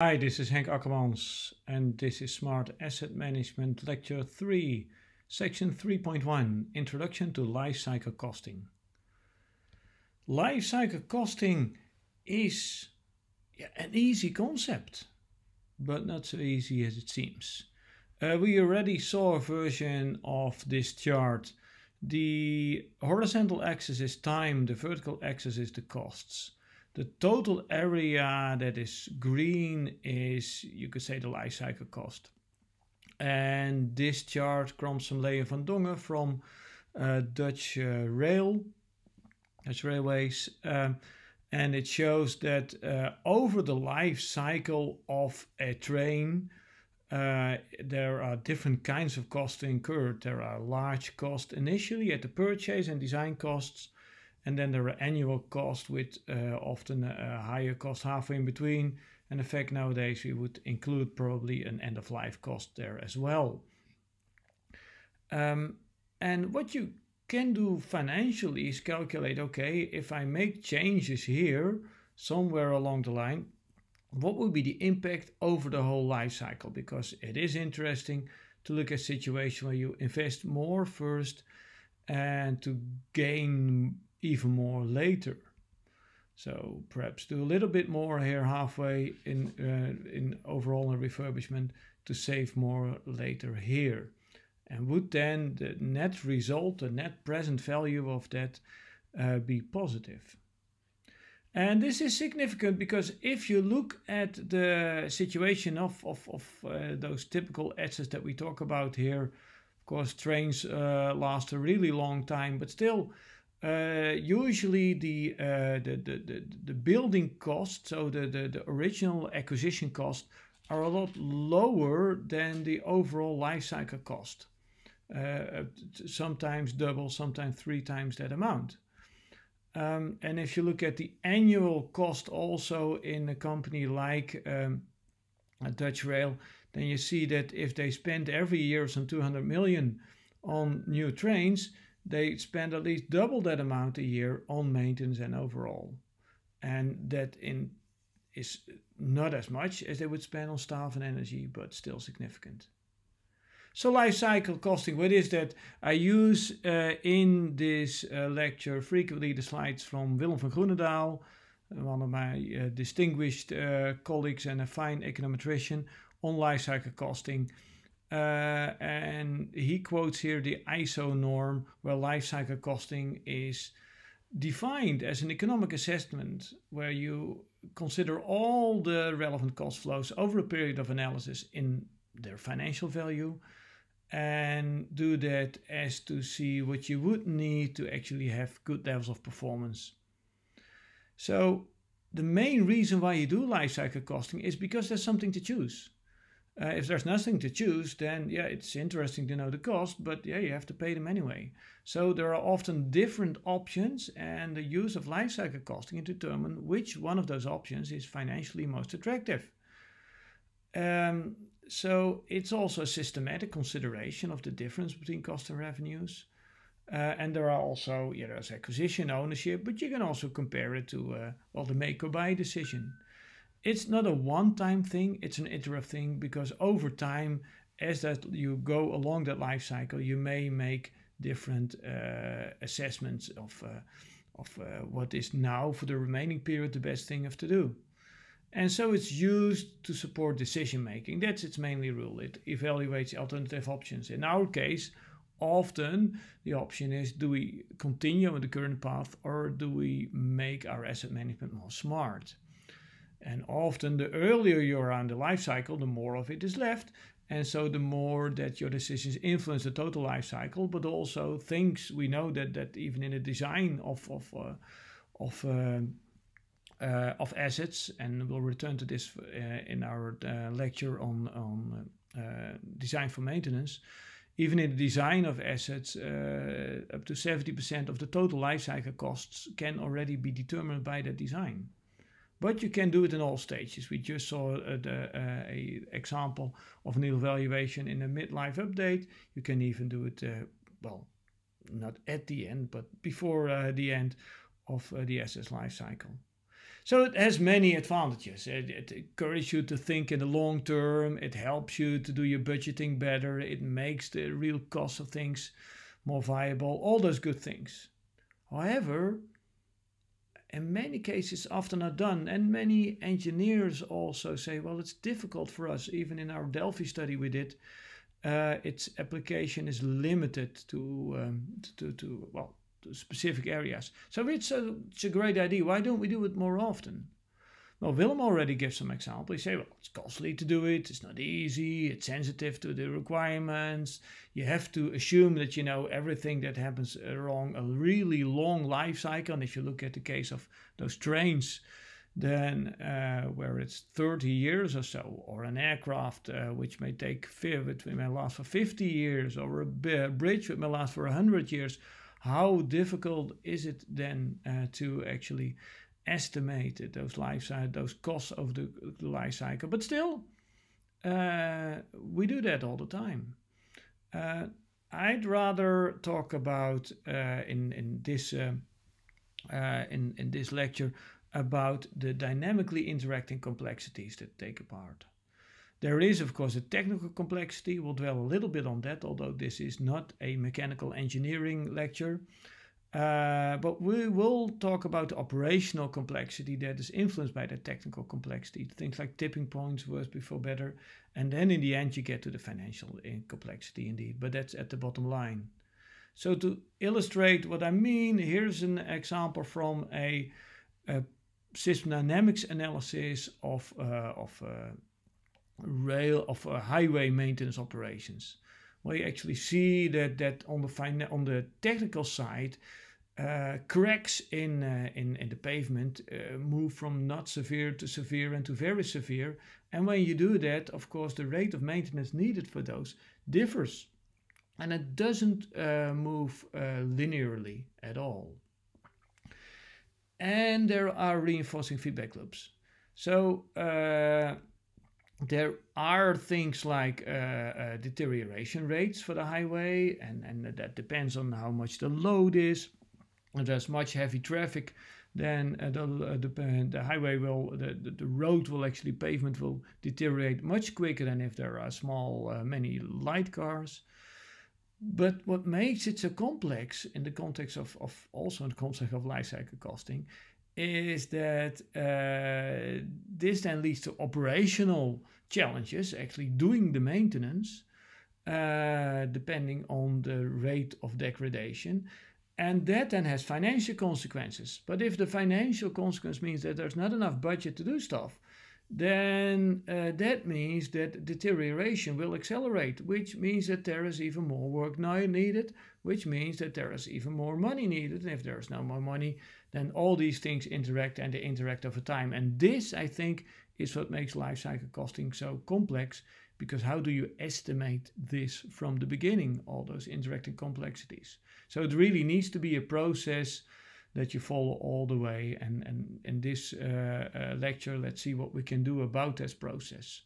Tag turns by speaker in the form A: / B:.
A: Hi, this is Henk Akkermans, and this is Smart Asset Management Lecture 3, Section 3.1 Introduction to Life Cycle Costing. Life Cycle Costing is an easy concept, but not so easy as it seems. Uh, we already saw a version of this chart. The horizontal axis is time, the vertical axis is the costs. The total area that is green is, you could say, the life cycle cost. And this chart comes from Leon van Dongen from uh, Dutch uh, Rail, Dutch Railways. Um, and it shows that uh, over the life cycle of a train, uh, there are different kinds of costs incurred. There are large costs initially at the purchase and design costs, and then there are annual costs with uh, often a uh, higher cost halfway in between. And in fact, nowadays we would include probably an end of life cost there as well. Um, and what you can do financially is calculate okay, if I make changes here somewhere along the line, what would be the impact over the whole life cycle? Because it is interesting to look at situation where you invest more first and to gain even more later. So perhaps do a little bit more here halfway in, uh, in overall refurbishment to save more later here. And would then the net result, the net present value of that uh, be positive? And this is significant because if you look at the situation of, of, of uh, those typical assets that we talk about here, of course, trains uh, last a really long time, but still uh, usually the, uh, the, the, the, the building cost, so the, the, the original acquisition cost, are a lot lower than the overall life cycle cost. Uh, sometimes double, sometimes three times that amount. Um, and if you look at the annual cost also in a company like um, Dutch Rail, then you see that if they spend every year some 200 million on new trains, they spend at least double that amount a year on maintenance and overall. And that in is not as much as they would spend on staff and energy, but still significant. So life cycle costing, what is that? I use uh, in this uh, lecture frequently the slides from Willem van Groenendaal, one of my uh, distinguished uh, colleagues and a fine econometrician on life cycle costing. Uh, and he quotes here the ISO norm, where life cycle costing is defined as an economic assessment where you consider all the relevant cost flows over a period of analysis in their financial value and do that as to see what you would need to actually have good levels of performance. So, the main reason why you do life cycle costing is because there's something to choose. Uh, if there's nothing to choose, then yeah, it's interesting to know the cost, but yeah, you have to pay them anyway. So there are often different options, and the use of lifecycle costing to determine which one of those options is financially most attractive. Um, so it's also a systematic consideration of the difference between cost and revenues. Uh, and there are also, yeah, there's acquisition ownership, but you can also compare it to, uh, well, the make or buy decision it's not a one-time thing, it's an iterative thing because over time, as that you go along that life cycle, you may make different uh, assessments of, uh, of uh, what is now for the remaining period the best thing of to do. And so it's used to support decision making. That's its mainly rule. It evaluates alternative options. In our case, often the option is do we continue on the current path or do we make our asset management more smart? And often, the earlier you are on the life cycle, the more of it is left. And so, the more that your decisions influence the total life cycle, but also things we know that that even in the design of of uh, of uh, uh, of assets, and we'll return to this uh, in our uh, lecture on on uh, design for maintenance. Even in the design of assets, up to 70% of the total life cycle costs can already be determined by that design. But you can do it in all stages. We just saw an uh, uh, a example of an evaluation in a midlife update. You can even do it, uh, well, not at the end, but before uh, the end of uh, the SS life cycle. So it has many advantages. It, it, encourages you to think in the long term. It helps you to do your budgeting better. It makes the real cost of things more viable. All those good things. However, in many cases often are done. And many engineers also say, well, it's difficult for us. Even in our Delphi study we did, uh, its application is limited to, um, to, to, well, to specific areas. So it's a, it's a great idea. Why don't we do it more often? Well, Willem already gives some example. He say, well, it's costly to do it, it's not easy, it's sensitive to the requirements. You have to assume that you know everything that happens along a really long life cycle. And if you look at the case of those trains, then uh, where it's 30 years or so, or an aircraft uh, which may take which may last for 50 years, or a bridge which may last for 100 years, how difficult is it then uh, to actually estimated those life cycle, those costs of the, the life cycle. But still, uh, we do that all the time. Uh, I'd rather talk about uh, in in this uh, uh, in in this lecture about the dynamically interacting complexities that take apart. There is, of course, a technical complexity. We'll dwell a little bit on that, although this is not a mechanical engineering lecture. Uh, but we will talk about the operational complexity that is influenced by the technical complexity. Things like tipping points, worse before better. And then in the end, you get to the financial eh, complexity indeed, but that's at the bottom line. So to illustrate what I mean, here's an example from a, a system dynamics analysis of, uh, of uh, rail of uh, highway maintenance operations. Well, you actually see that that on the on the technical side, uh, cracks in, uh, in in the pavement uh, move from not severe to severe and to very severe. And when you do that, of course, the rate of maintenance needed for those differs, and it doesn't uh, move uh, linearly at all. And there are reinforcing feedback loops. So uh, there are things like uh, uh, deterioration rates for the highway, and, and that depends on how much the load is. If there's much heavy traffic, then uh, the, uh, the, uh, the, highway will, the, the, the, road will actually, pavement will deteriorate much quicker than if there are small, uh, many light cars. But what makes it so complex in the context of, of also in the context of life cycle costing is that uh, this then leads to operational challenges, actually doing the maintenance, uh, depending on the rate of degradation. And that then has financial consequences. But if the financial consequence means that there's not enough budget to do stuff, then uh, that means that deterioration will accelerate, which means that there is even more work now needed, which means that there is even more money needed. And if there is no more money, then all these things interact and they interact over time. And this, I think, is what makes life cycle costing so complex because how do you estimate this from the beginning, all those interacting complexities? So it really needs to be a process that you follow all the way. And in and, and this uh, uh, lecture, let's see what we can do about this process.